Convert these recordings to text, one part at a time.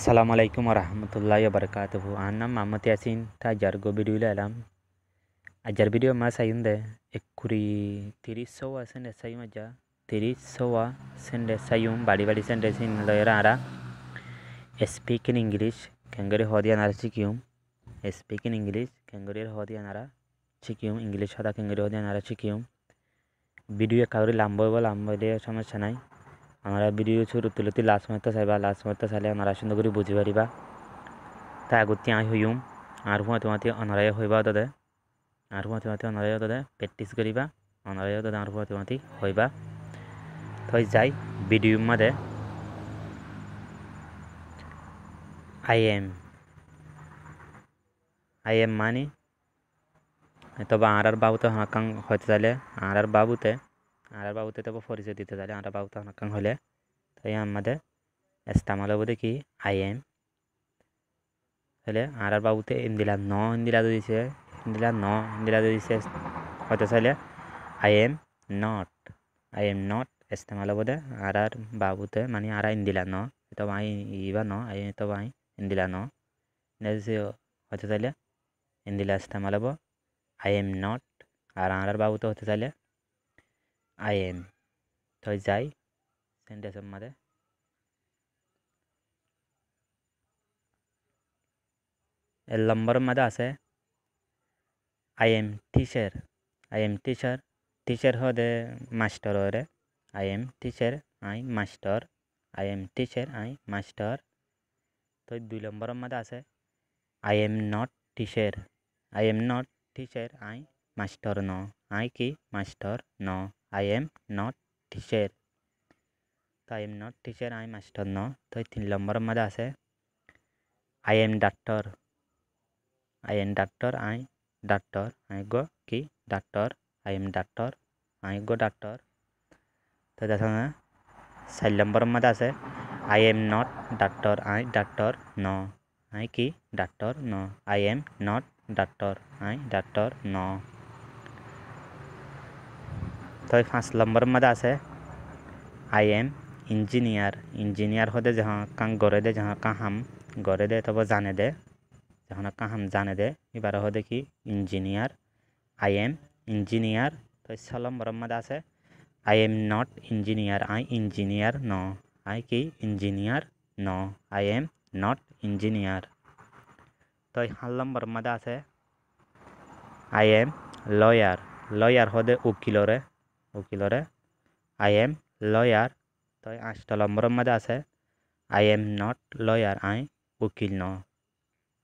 সালাম আলাইকুম রহমতুল্লাহ বরকাত আমার নাম মোহাম্মদ ইয়াসিন তা যার গবিরুল আলাম আর যার ভিডিও মা সাইন দে এক কুড়ি তিরিশ সওয়া সেন্ডে সাইম আজা তিরিশ সওয়া সেন্ডে সাইম বাড়ি বাড়ি সেন্ডে সিন লয়ের আরা স্পিক ইন ইংলিশ ক্যাঙ্গরি হদিয়া নারা চিকিউম স্পিক ইন ইংলিশ ক্যাঙ্গরির হদিয়া নারা চিকিউম ইংলিশ হদা ক্যাঙ্গরি হদিয়া নারা চিকিউম ভিডিও কাউরি লাম্ব লাম্ব দিয়ে সমস্যা নাই আমার বিড়ি ছুরু তুলে তুই লাস্ট মারতে চাইবা লাস্ট মারতে চাইলে ওনারা সুন্দর করে বুঝি পারিবা তাই আগতে আই হইম আর হুঁয়াতে হুঁয়াতে অনারাই হইবা দাদা আর হুঁয়াতে হুঁয়াতে অনারাই দাদা প্র্যাকটিস করিবা অনারাই দাদা আর হুঁয়াতে হুঁয়াতে হইবা থই যাই ভিডিও মাদে আই এম আই এম মানে তবে আর আর বাবুতে হাঁকাং হইতে চাইলে আর আর বাবুতে আর বাবুতে তো পরিচয় দিতে চাইলে আর বাবু তো অনেকক্ষণ হলে তাই আমাদের এস্তামাল হবো দেখি আই এম তাহলে আর বাবুতে ইন্দিলা ন ইন্দিরা দিয়েছে ইন্দিলা ন ইন্দিরা দিয়েছে হয়তো চাইলে I am not I am not ইস্তেমাল হবো দে আর আর বাবুতে মানে আর ইন্দিলা ন তো আই ইবা ন আই তো আই ইন্দিলা ন হতে চাইলে ইন্দিলা ইস্তেমাল হবো আই এম নট আর আর বাবুতে হতে চাইলে আইএন থই যাই সেন্টেন্স মারে এর নম্বর মাঝে আছে I am teacher I am teacher teacher হদে মাস্টার রে আই এম টিচার আই মাস্টার আই এম টিচার আই মাস্টার তো দুই নম্বরের মধ্যে আছে I am not teacher I am not teacher আই মাস্টার ন আই কি মাস্টার ন আই এম নট টিচার তো আই এম নট টিচার আমি মাস্টার ন তো তিন নম্বরের মধ্যে আছে I am doctor I am doctor আই ডাক্তার আই গো কি ডাক্তার আই এম ডাক্তার আই গো ডাক্তার তো দেখো না চার নম্বরের মধ্যে আছে আই এম নট ডাক্তার আই ডাক্তার ন আই কি ডাক্তার ন আই এম নট ডাক্তার আই ডাক্তার ন তই পাঁচ নম্বর মাদ আছে আই এম ইঞ্জিনিয়ার ইঞ্জিনিয়ার হদে যখন কাং গড়ে দে যখন কাহাম গড়ে দে তবে জানে দে যখন কাঁ হাম জানে দে এবার হদে কি ইঞ্জিনিয়ার আই এম ইঞ্জিনিয়ার তই ছ নম্বর আছে আই এম নট ইঞ্জিনিয়ার আই ইঞ্জিনিয়ার ন আই কি ইঞ্জিনিয়ার ন আই এম নট ইঞ্জিনিয়ার তই সাত নম্বর মাদ আছে আই এম লয়ার লয়ার হদে উকিলরে উকিলরে আই এম লয়ার তই আঠটা নম্বরের মধ্যে আছে আই এম নট লয়ার আই উকিল ন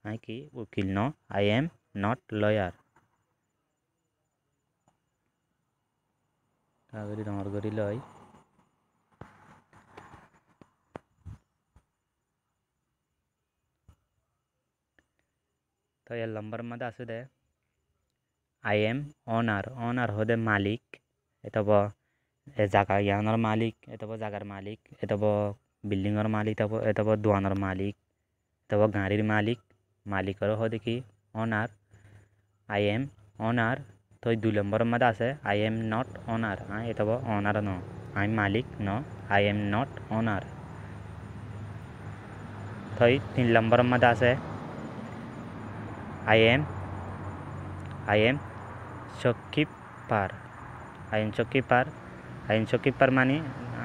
আই কি উকিল ন আই এম নট লয়ার কাগরি ডর করি লয় তো এর লম্বর মধ্যে আসু দে আই এম অনার অনার হদে মালিক এতব জাগা ইয়ানোর মালিক এতব জাগার মালিক এতব বিল্ডিংয়ের মালিক তব এতব দোয়ানোর মালিক এতব গাড়ির মালিক মালিকর হ দেখি অনার আই এম অনার তো দুই নম্বর মধ্যে আছে আই এম নট অনার হ্যাঁ এতব অনার ন আমি মালিক ন আই এম নট অনার থই তিন নম্বর মধ্যে আছে I am I am shopkeeper আইন চকি পার আইন চকি পার মানে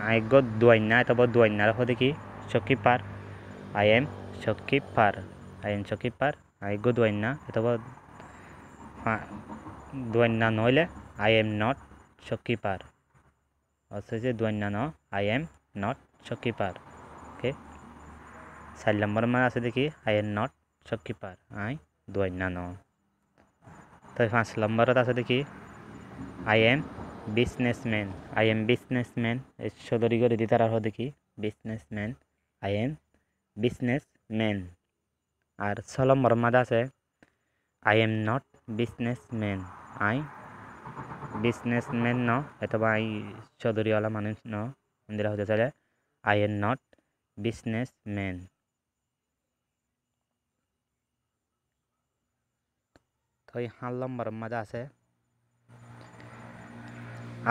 আইগ দুয়না তব দুয়াইনার হদে কি চকি পার আই এম চকি পার আইন চকি পার আইগ দুয়াইনা দুয়না দুয়াইনা নইলে I am not shopkeeper অর্থ যে দুয়াইনা ন I am not shopkeeper okay চার নম্বর মানে আছে দেখি I am not shopkeeper আই দুয়না ন তো পাঁচ নম্বর আছে দেখি I am businessman I am businessman সদরি করে দিতে রাখো দেখি বিজনেসম্যান আই এম বিজনেসম্যান আর সলম মর্মাদ আছে আই এম নট বিজনেসম্যান আই বিজনেসম্যান ন অথবা আই সদরিওয়ালা মানুষ ন হতে চলে আই এম নট বিজনেসম্যান তো এই হাল নম্বর মাদা আছে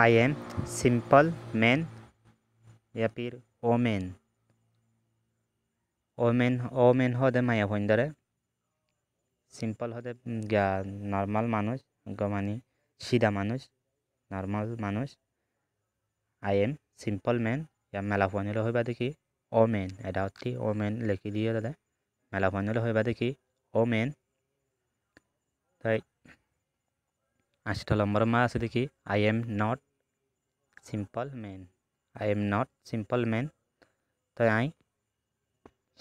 आई एम सिंपल मैन या फिर ओमेन ओमेन ओमेन होदे माया भंडारे সিম্পল হতে নর্মাল মানুষ মানে সিধা মানুষ নর্মাল মানুষ আই এম সিম্পল ম্যান ইয়া মেলা ফোনিলে হইবা দেখি ও মেন এটা হচ্ছে ও মেন লিখি দিয়ে দাদা মেলা ফোনিলে হইবা দেখি ও মেন তাই আশিটা নম্বর মা আছে দেখি I am not simple man I am not simple man তাই আই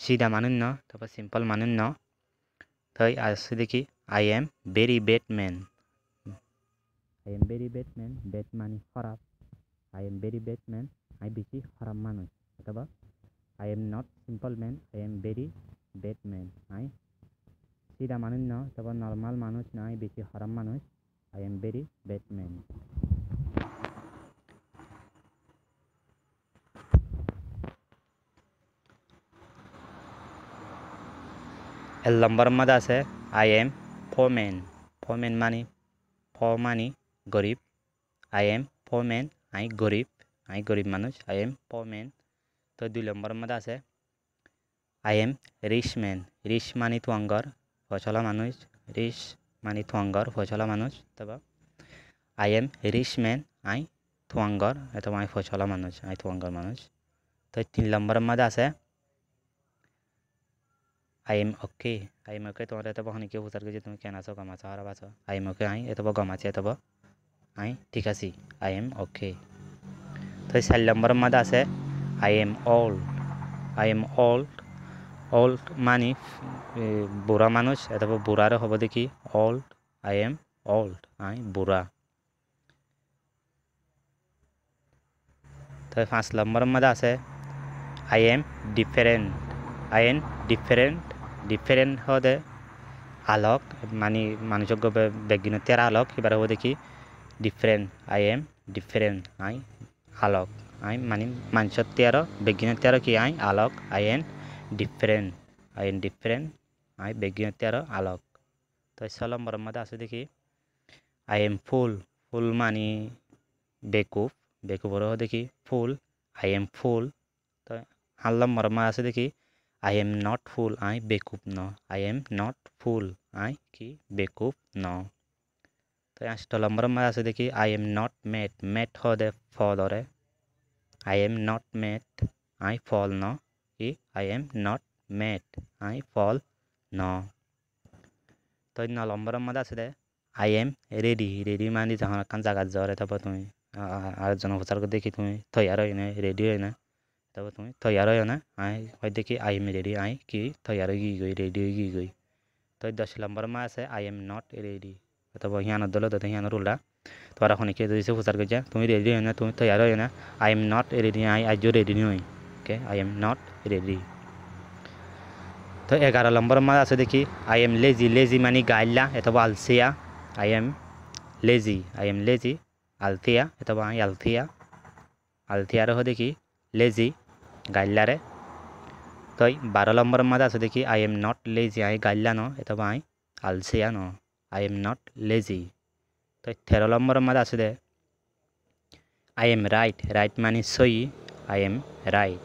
সিদা মানুন ন তারপর সিম্পল মানুন ন তাই আছে দেখি I am very bad man I am very bad man bad মানে খারাপ I am very bad man আমি বেশি খারাপ মানুষ অথবা I am not simple man I am very bad man আই সিদা মানুন ন তারপর নর্মাল মানুষ নয় বেশি খারাপ মানুষ I am very Batman. एल नंबर में दास है आई एम फोमैन फोमैन मानी फो मानी गरीब आई एम फोमैन हाई गरीब हाई गरीब मानूस आई एम फोमैन तो दुई नंबर में दास है I am rich man rich मानी तू अंगर फसला मानूस रिच মানে থুয়াঙ্গর ফচলা মানুষ অথবা আই এম রিচ ম্যান আই থুয়াঙ্গর অথবা আই ফচলা মানুষ আই থুয়াঙ্গর মানুষ তো তিন নম্বরের মধ্যে আছে I am okay I am okay তোমার এতবা হনিকে বুঝার যে তুমি কেন আছো গম আর আছো আই এম ওকে আই এতব গমাছে এতব আই ঠিক আছি আই এম ওকে তো চার নম্বরের মধ্যে আছে I am all I am old old মানে বুঢ়া মানুষ এটা বুড়ার হব দেখি অল্ড আই এম অল্ড আই বুঢ়া তাই পাঁচ নম্বর মধ্যে আছে I am different I am different different হতে আলোক মানে মানুষজ্ঞ বেগিন তেরা আলোক এবার হব দেখি ডিফারেন্ট আই এম ডিফারেন্ট আই আলোক আই মানে মানুষের তেরো তেরো কি আই আলোক আই এন different I different I I there আলোক তো চলো নম্বর মধ্যে আসো দেখি আই এম ফুল ফুল মানি বেকুফ বেকুফর দেখি ফুল আই এম ফুল তো নম্বর মধ্যে আছে দেখি আই এম নট ফুল আই বেকুফ ন আই এম নট ফুল আই কি বেকুফ ন তো আষ্ট নম্বর মধ্যে আছে দেখি I am not mate mate হদে ফলরে আই এম নট মেট আই ফল ন କି ଆଇ ଏମ୍ ନଟ୍ ମେଟ୍ ଆଇ ଫଲ୍ ନ ତ ଏଇ ନଲମ୍ବର ମତେ ଆସିଲେ ଆଇ ଏମ୍ ରେଡ଼ି ରେଡ଼ି ମାନି ଯାହ କାନ ଜାଗା ଜରେ ଥବ ତୁମେ ଆର ଜଣ ପଚାରକୁ ଦେଖି ତୁମେ ତୟାର ହେଇ ନାହିଁ ରେଡ଼ି ହେଇ ନା ତବ ତୁମେ ତୟାର ହେଇ ନା ଆଇ ହଇ ଦେଖି ଆଇ ଏମ୍ ରେଡ଼ି ଆଇ କି ତୟାର ହେଇକି ଗଈ ରେଡ଼ି ହେଇକି ଗଈ ତ ଦଶ ନମ୍ବର ମା ଆସେ ଆଇ ଏମ୍ ନଟ୍ ରେଡ଼ି ତବ ହିଆଁ ନଦେଲ ତତେ ହିଆଁ ରୁଲା ତୋର ଖଣି କିଏ ଦେଇ ସେ ପଚାରକୁ ଯା ତୁମେ ରେଡ଼ି ହେଇ ନା ତୁମେ ତୟାର ହେଇ ନା ଆଇ ଏମ୍ ନଟ୍ ରେଡ଼ି ଆଇ ଆଜି ରେଡ଼ି ନୁହେଁ okay I am not ready তো এগারো নম্বর মাছ আছে দেখি আই এম লেজি লেজি মানে গাইল্লা এতবা আলসিয়া I am lazy I am lazy আলথিয়া এতবা আই আলথিয়া আলথিয়ারহ দেখি লেজি গাইল্লারে তো বারো নম্বর মাছ আছে দেখি আই এম নট লেজি আই গাইল্লা ন এতবা আই আলসিয়া ন আই এম নট লেজি তো তেরো নম্বর মাছ আছে দে আই এম রাইট রাইট মানে সই আই এম রাইট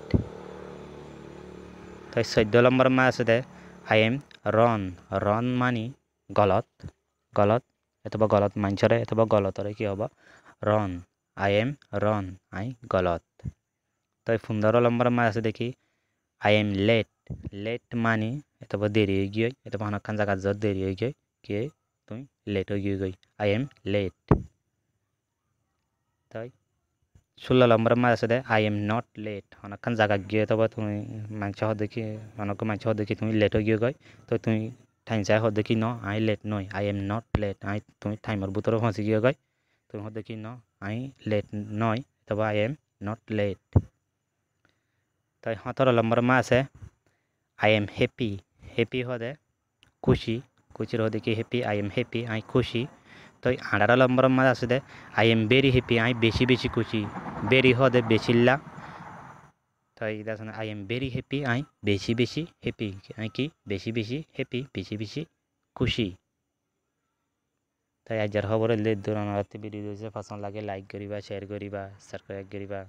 তো চৈধ্য নম্বৰ মা আছে দে আই এম ৰন ৰন মানি গলত গলত অথবা গলত মাঞ্চৰে অথবা গলতৰে কি হ'ব ৰন আই এম ৰন আই গলত তো পোন্ধৰ নম্বৰ মা আছে দেখি আই এম লেট লেট মানি অথবা দেৰি হৈ গৈ অথবা অনেকখান জাগাত য'ত দেৰি হৈ গৈ কি তুমি লেট হৈ গৈ আই এম লেট তই ষোলো নম্বর মাছ আছে আই এম নট লেট অনেকক্ষণ জায়গা গিয়ে তবে তুমি মানুষ হদ দেখি অনেক মানুষ হদ দেখি তুমি লেট হয়ে গিয়ে গই তো তুমি টাইম চাই হদ দেখি ন আই লেট নই আই এম নট লেট আই তুমি টাইমের ভিতরে পৌঁছে গিয়ে গই তুমি হদ দেখি ন আই লেট নই তবে আই এম নট লেট তাই সতেরো নম্বর মা আছে আই এম হ্যাপি হ্যাপি হদে খুশি খুশির হদে কি হ্যাপি আই এম হ্যাপি আই খুশি তো আড়ার লম্বর আছে আসে আই এম ভেরি হ্যাপি আই বেশি বেশি খুশি বেরি হদে বেশিল্লা তো এই শোনা আই এম ভেরি হ্যাপি আই বেশি বেশি হ্যাপি আই কি বেশি বেশি হ্যাপি বেশি বেশি খুশি তাই আজার খবর হলে দূরানারাতে ভিডিও দিয়েছে পছন্দ লাগে লাইক করিবা শেয়ার করিবা সাবস্ক্রাইব করিবা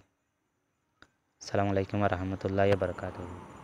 সালামু আলাইকুম রহমতুল্লাহ বরকাত